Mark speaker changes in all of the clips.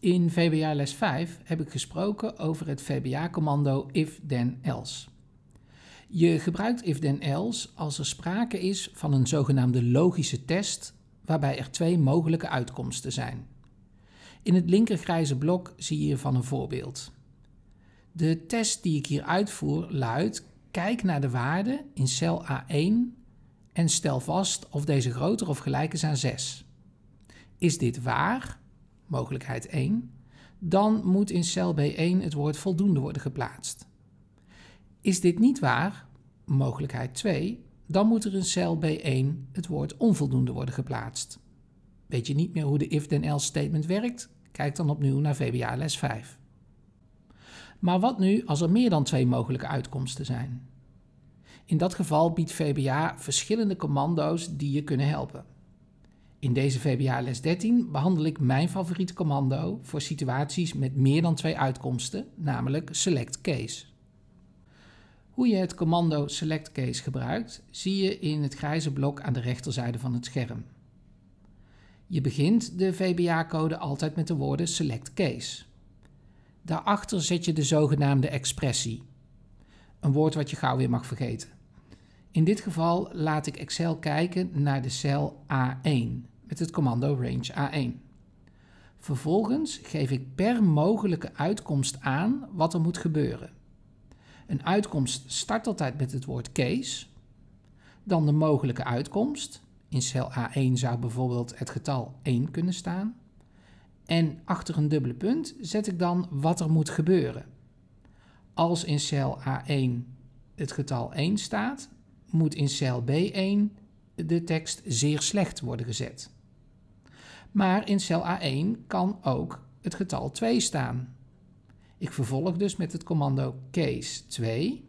Speaker 1: In VBA les 5 heb ik gesproken over het VBA-commando if then else. Je gebruikt if then else als er sprake is van een zogenaamde logische test waarbij er twee mogelijke uitkomsten zijn. In het linkergrijze blok zie je hiervan een voorbeeld. De test die ik hier uitvoer luidt: kijk naar de waarde in cel A1 en stel vast of deze groter of gelijk is aan 6. Is dit waar mogelijkheid 1, dan moet in cel B1 het woord voldoende worden geplaatst. Is dit niet waar, mogelijkheid 2, dan moet er in cel B1 het woord onvoldoende worden geplaatst. Weet je niet meer hoe de if-then-else statement werkt? Kijk dan opnieuw naar VBA les 5. Maar wat nu als er meer dan twee mogelijke uitkomsten zijn? In dat geval biedt VBA verschillende commando's die je kunnen helpen. In deze VBA les 13 behandel ik mijn favoriete commando voor situaties met meer dan twee uitkomsten, namelijk select case. Hoe je het commando select case gebruikt, zie je in het grijze blok aan de rechterzijde van het scherm. Je begint de VBA-code altijd met de woorden select case. Daarachter zet je de zogenaamde expressie, een woord wat je gauw weer mag vergeten. In dit geval laat ik Excel kijken naar de cel A1 met het commando range A1. Vervolgens geef ik per mogelijke uitkomst aan wat er moet gebeuren. Een uitkomst start altijd met het woord case, dan de mogelijke uitkomst. In cel A1 zou bijvoorbeeld het getal 1 kunnen staan. En achter een dubbele punt zet ik dan wat er moet gebeuren. Als in cel A1 het getal 1 staat, moet in cel B1 de tekst zeer slecht worden gezet. Maar in cel A1 kan ook het getal 2 staan. Ik vervolg dus met het commando case 2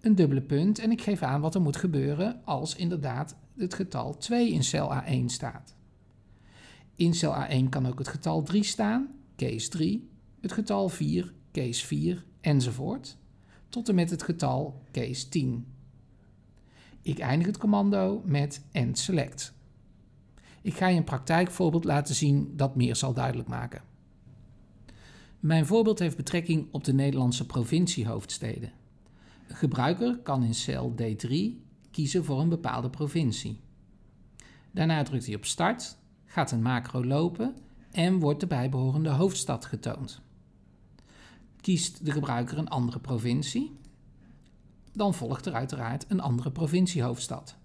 Speaker 1: een dubbele punt en ik geef aan wat er moet gebeuren als inderdaad het getal 2 in cel A1 staat. In cel A1 kan ook het getal 3 staan, case 3, het getal 4, case 4 enzovoort, tot en met het getal case 10. Ik eindig het commando met end select. Ik ga je een praktijkvoorbeeld laten zien dat meer zal duidelijk maken. Mijn voorbeeld heeft betrekking op de Nederlandse provinciehoofdsteden. Een gebruiker kan in cel D3 kiezen voor een bepaalde provincie. Daarna drukt hij op start, gaat een macro lopen en wordt de bijbehorende hoofdstad getoond. Kiest de gebruiker een andere provincie, dan volgt er uiteraard een andere provinciehoofdstad.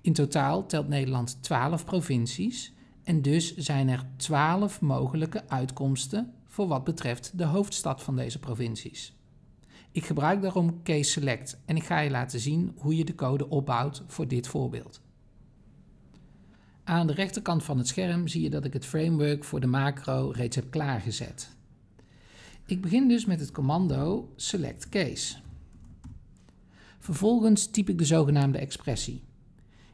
Speaker 1: In totaal telt Nederland 12 provincies en dus zijn er 12 mogelijke uitkomsten voor wat betreft de hoofdstad van deze provincies. Ik gebruik daarom Case Select en ik ga je laten zien hoe je de code opbouwt voor dit voorbeeld. Aan de rechterkant van het scherm zie je dat ik het framework voor de macro reeds heb klaargezet. Ik begin dus met het commando select case. Vervolgens typ ik de zogenaamde expressie.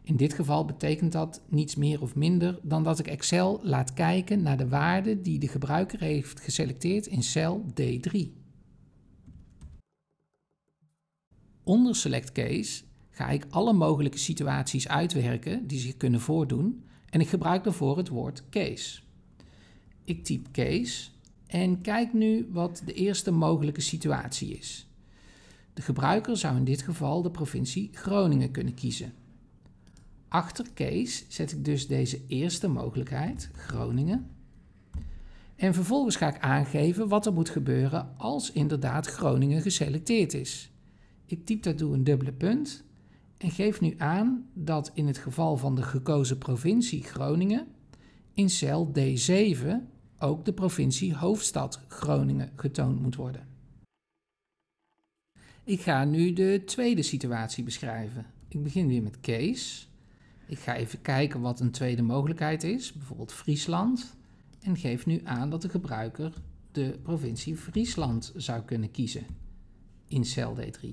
Speaker 1: In dit geval betekent dat niets meer of minder dan dat ik Excel laat kijken naar de waarde die de gebruiker heeft geselecteerd in cel D3. Onder Select Case ga ik alle mogelijke situaties uitwerken die zich kunnen voordoen en ik gebruik daarvoor het woord case. Ik typ case en kijk nu wat de eerste mogelijke situatie is. De gebruiker zou in dit geval de provincie Groningen kunnen kiezen. Achter case zet ik dus deze eerste mogelijkheid, Groningen. En vervolgens ga ik aangeven wat er moet gebeuren als inderdaad Groningen geselecteerd is. Ik typ daartoe een dubbele punt en geef nu aan dat in het geval van de gekozen provincie Groningen in cel D7 ook de provincie hoofdstad Groningen getoond moet worden. Ik ga nu de tweede situatie beschrijven. Ik begin weer met case. Ik ga even kijken wat een tweede mogelijkheid is, bijvoorbeeld Friesland. En geef nu aan dat de gebruiker de provincie Friesland zou kunnen kiezen in cel D3.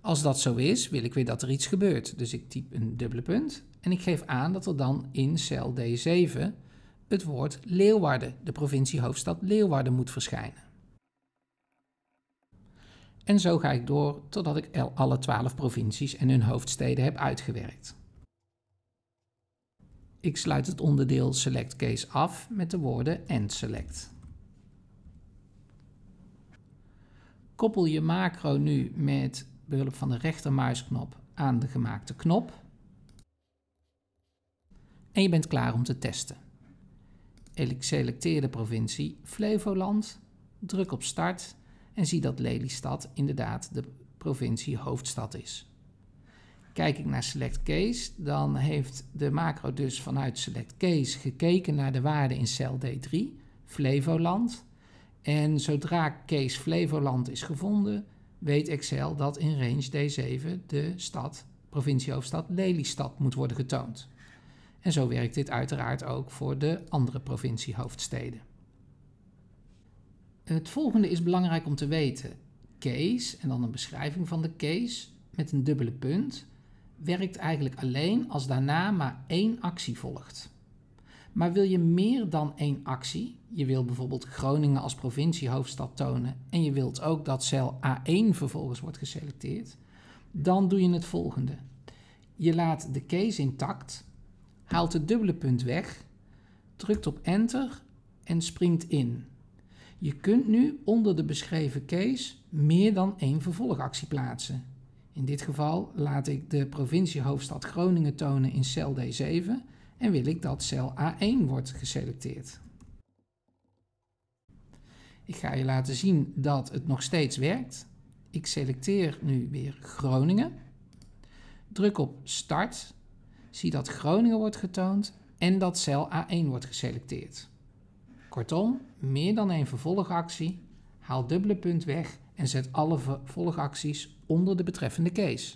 Speaker 1: Als dat zo is, wil ik weer dat er iets gebeurt. Dus ik typ een dubbele punt en ik geef aan dat er dan in cel D7 het woord Leeuwarden, de provinciehoofdstad Leeuwarden, moet verschijnen. En zo ga ik door totdat ik alle 12 provincies en hun hoofdsteden heb uitgewerkt. Ik sluit het onderdeel select case af met de woorden end select. Koppel je macro nu met behulp van de rechtermuisknop aan de gemaakte knop. En je bent klaar om te testen. Ik selecteer de provincie Flevoland, druk op start en zie dat Lelystad inderdaad de provincie hoofdstad is. Kijk ik naar Select Case, dan heeft de macro dus vanuit Select Case gekeken naar de waarde in cel D3, Flevoland. En zodra case Flevoland is gevonden, weet Excel dat in range D7 de stad, provinciehoofdstad Lelystad moet worden getoond. En zo werkt dit uiteraard ook voor de andere provinciehoofdsteden. Het volgende is belangrijk om te weten. Case, en dan een beschrijving van de case met een dubbele punt, werkt eigenlijk alleen als daarna maar één actie volgt. Maar wil je meer dan één actie, je wil bijvoorbeeld Groningen als provinciehoofdstad tonen en je wilt ook dat cel A1 vervolgens wordt geselecteerd, dan doe je het volgende. Je laat de case intact, haalt het dubbele punt weg, drukt op enter en springt in. Je kunt nu onder de beschreven case meer dan één vervolgactie plaatsen. In dit geval laat ik de provinciehoofdstad Groningen tonen in cel D7 en wil ik dat cel A1 wordt geselecteerd. Ik ga je laten zien dat het nog steeds werkt. Ik selecteer nu weer Groningen. Druk op Start. Zie dat Groningen wordt getoond en dat cel A1 wordt geselecteerd. Kortom, meer dan één vervolgactie haal dubbele punt weg en zet alle volgacties onder de betreffende case.